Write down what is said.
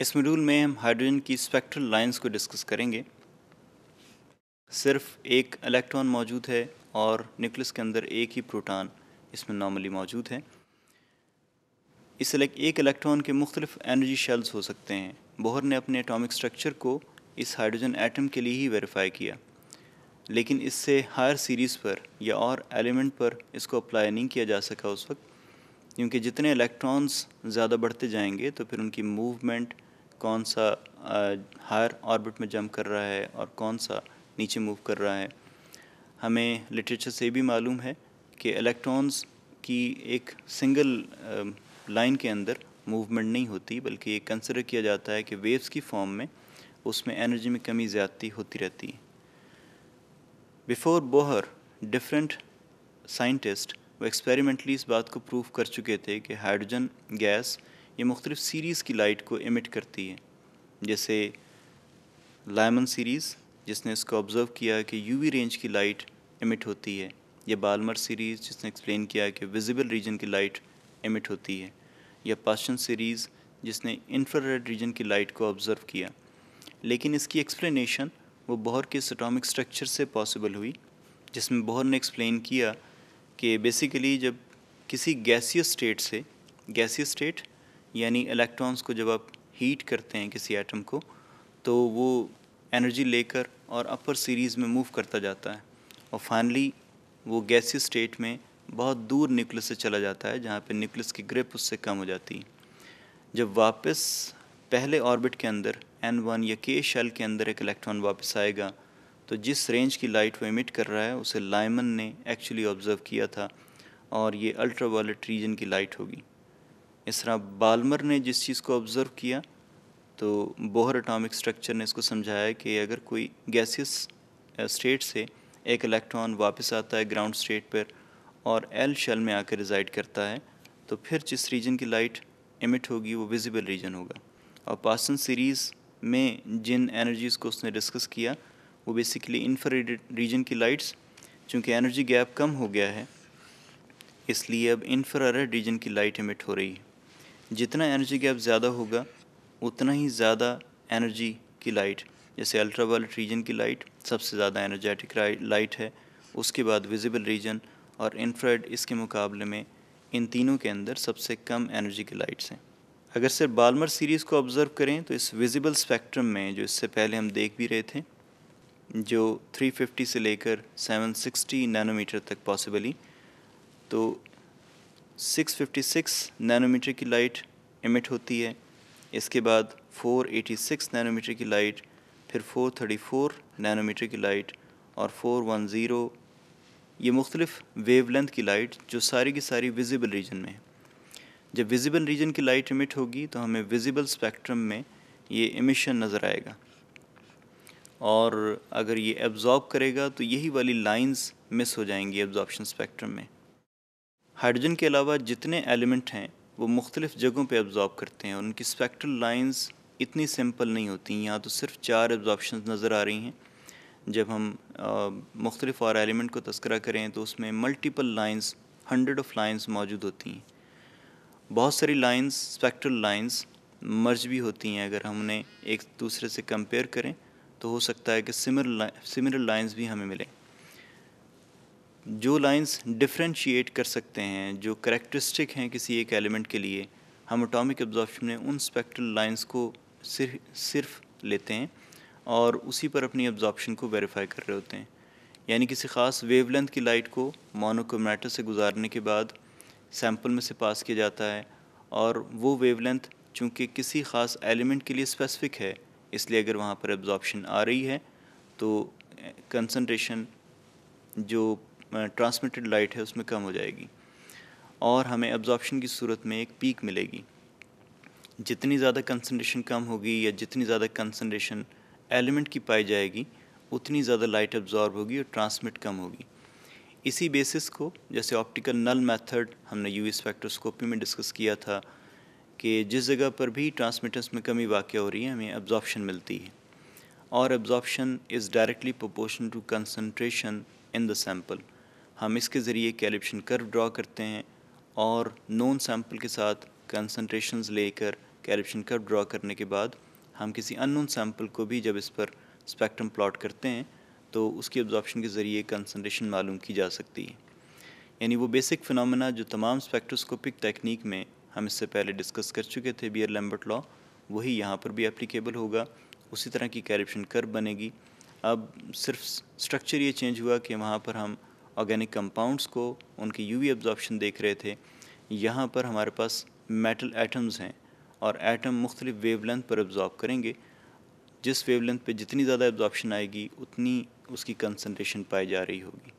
इस मॉड्यूल में हम हाइड्रोजन की स्पेक्ट्रल लाइंस को डिस्कस करेंगे सिर्फ एक इलेक्ट्रॉन मौजूद है और न्यूक्लियस के अंदर एक ही प्रोटॉन इसमें नॉर्मली मौजूद है इस एक इलेक्ट्रॉन के मुख्तलिफ एनर्जी शेल्स हो सकते हैं बोहर ने अपने एटॉमिक स्ट्रक्चर को इस हाइड्रोजन एटम के लिए ही वेरीफाई किया लेकिन इससे हायर सीरीज़ पर या और एलिमेंट पर इसको अप्लाई नहीं किया जा सका उस वक्त क्योंकि जितने इलेक्ट्रॉन्स ज़्यादा बढ़ते जाएंगे तो फिर उनकी मूवमेंट कौन सा हायर ऑर्बिट में जंप कर रहा है और कौन सा नीचे मूव कर रहा है हमें लिटरेचर से भी मालूम है कि इलेक्ट्रॉन्स की एक सिंगल लाइन के अंदर मूवमेंट नहीं होती बल्कि ये कंसिडर किया जाता है कि वेव्स की फॉर्म में उसमें एनर्जी में कमी ज़्यादती होती रहती है बिफोर बोहर डिफरेंट साइंटिस्ट वो एक्सपेरिमेंटली इस बात को प्रूव कर चुके थे कि हाइड्रोजन गैस ये मुख्तलिफ़ सीरीज़ की लाइट को इमिट करती है जैसे लाइमन सीरीज़ जिसने इसको ऑब्ज़र्व किया कि यूवी रेंज की लाइट इमिट होती है या बालमर सीरीज़ जिसने एक्सप्लेन किया कि विजिबल रीजन की लाइट इमिट होती है या पाशन सीरीज़ जिसने इंफ्रारेड रीजन की लाइट को ऑब्ज़र्व किया लेकिन इसकी एक्सप्लेनेशन वो बहर के एटॉमिक स्ट्रक्चर से पॉसिबल हुई जिसमें बहर ने एक्सप्लेन किया कि बेसिकली जब किसी गैसियस स्टेट से गैसियस स्टेट यानी इलेक्ट्रॉन्स को जब आप हीट करते हैं किसी एटम को तो वो एनर्जी लेकर और अपर सीरीज़ में मूव करता जाता है और फाइनली वो गैसी स्टेट में बहुत दूर न्यूक्लियस से चला जाता है जहाँ पे न्यूक्लियस की ग्रिप उससे कम हो जाती है जब वापस पहले ऑर्बिट के अंदर एन वन या के शेल के अंदर एक इलेक्ट्रॉन वापस आएगा तो जिस रेंज की लाइट वो इमिट कर रहा है उसे लाइमन ने एक्चुअली ऑब्ज़र्व किया था और ये अल्ट्रा वायलेट रीजन की लाइट होगी इस तरह बालमर ने जिस चीज़ को ऑब्ज़र्व किया तो बोहर एटॉमिक स्ट्रक्चर ने इसको समझाया कि अगर कोई गैसियस स्टेट uh, से एक इलेक्ट्रॉन वापस आता है ग्राउंड स्टेट पर और एल शेल में आकर रिज़ाइड करता है तो फिर जिस रीजन की लाइट इमिट होगी वो विजिबल रीजन होगा और पासन सीरीज़ में जिन एनर्जीज़ को उसने डिस्कस किया वो बेसिकली इन्फ्रारेड रीजन की लाइट्स चूँकि एनर्जी गैप कम हो गया है इसलिए अब इन्फ्रारेड रीजन की लाइट इमिट हो रही है जितना एनर्जी गैप ज़्यादा होगा उतना ही ज़्यादा एनर्जी की लाइट जैसे अल्ट्रा वायलेट रीजन की लाइट सबसे ज़्यादा एनर्जेटिक लाइट है उसके बाद विजिबल रीजन और इंफ्रारेड इसके मुकाबले में इन तीनों के अंदर सबसे कम एनर्जी की लाइट्स हैं अगर सिर्फ बालमर सीरीज़ को ऑब्ज़र्व करें तो इस विजिबल स्पेक्ट्रम में जो इससे पहले हम देख भी रहे थे जो 350 से लेकर 760 नैनोमीटर तक पॉसिबली तो 656 नैनोमीटर की लाइट एमिट होती है इसके बाद 486 नैनोमीटर की लाइट फिर 434 नैनोमीटर की लाइट और 410 ये मुख्तलिफ वेवलेंथ की लाइट जो सारी की सारी विजिबल रीजन में है जब विजिबल रीजन की लाइट इमिट होगी तो हमें विजिबल स्पेक्ट्रम में ये इमिशन नज़र आएगा और अगर ये एब्ज़ॉर्ब करेगा तो यही वाली लाइंस मिस हो जाएंगी एब्जॉर्बशन स्पेक्ट्रम में हाइड्रोजन के अलावा जितने एलिमेंट हैं वो मुख्तलिफ जगहों पे एब्ज़ॉर्ब करते हैं उनकी स्पेक्ट्रल लाइंस इतनी सिंपल नहीं होती यहाँ तो सिर्फ चार एब्जॉर्बशन नज़र आ रही हैं जब हम मुख्तलिफ और एलिमेंट को तस्करा करें तो उसमें multiple lines hundred of lines मौजूद होती हैं बहुत सारी लाइंस स्पेक्ट्रल लाइंस मर्ज भी होती हैं अगर हमने एक दूसरे से कंपेयर करें तो हो सकता है कि सिमिलर सिमिलर लाइंस भी हमें मिलें जो लाइंस डिफ्रेंशिएट कर सकते हैं जो करेक्टरिस्टिक हैं किसी एक एलिमेंट के लिए हम अटोमिक एब्जॉर्प्शन में उन स्पेक्ट्रल लाइंस को सिर्फ सिर्फ लेते हैं और उसी पर अपनी एब्जॉर्प्शन को वेरीफाई कर रहे होते हैं यानी किसी ख़ास वेवलेंथ की लाइट को मोनोक्रोमेटर से गुजारने के बाद सैम्पल में से पास किया जाता है और वो वेवलेंथ चूँकि किसी ख़ास एलिमेंट के लिए स्पेसिफिक है इसलिए अगर वहाँ पर एब्जॉर्प्शन आ रही है तो कंसनट्रेशन eh, जो ट्रांसमिटेड लाइट है उसमें कम हो जाएगी और हमें एब्जॉर्प्शन की सूरत में एक पीक मिलेगी जितनी ज़्यादा कंसनट्रेशन कम होगी या जितनी ज़्यादा कंसनट्रेशन एलिमेंट की पाई जाएगी उतनी ज़्यादा लाइट एब्जॉर्ब होगी और ट्रांसमिट कम होगी इसी बेसिस को जैसे ऑप्टिकल नल मेथड हमने यू स्पेक्ट्रोस्कोपी में डिस्कस किया था कि जिस जगह पर भी ट्रांसमिटेंस में कमी वाक़ हो रही है हमें एब्जॉर्प्शन मिलती है और absorption is directly proportion to concentration in the sample हम इसके ज़रिए कैलिप्शन कर्व ड्रा करते हैं और नॉन सैम्पल के साथ कंसनट्रेशन लेकर कैलिप्शन कर्व ड्रा करने के बाद हम किसी अननोन सैम्पल को भी जब इस पर स्पेक्ट्रम प्लॉट करते हैं तो उसकी ऑब्जॉर्प्शन के ज़रिए कंसनट्रेशन मालूम की जा सकती है यानी वो बेसिक फिनमिना जो तमाम स्पेक्ट्रोस्कोपिक टेक्निक में हम इससे पहले डिस्कस कर चुके थे बियर लैम्बर्ट लॉ वही यहाँ पर भी एप्लीकेबल होगा उसी तरह की कैलिप्शन कर्व बनेगी अब सिर्फ स्ट्रक्चर ये चेंज हुआ कि वहाँ पर हम ऑर्गेनिक कंपाउंड्स को उनकी यूवी एब्जॉर्बशन देख रहे थे यहाँ पर हमारे पास मेटल एटम्स हैं और एटम मुख्तलिफ वेवलेंथ पर एब्जॉर्ब करेंगे जिस वेवलेंथ पे जितनी ज़्यादा एब्जॉर्बशन आएगी उतनी उसकी कंसनट्रेशन पाई जा रही होगी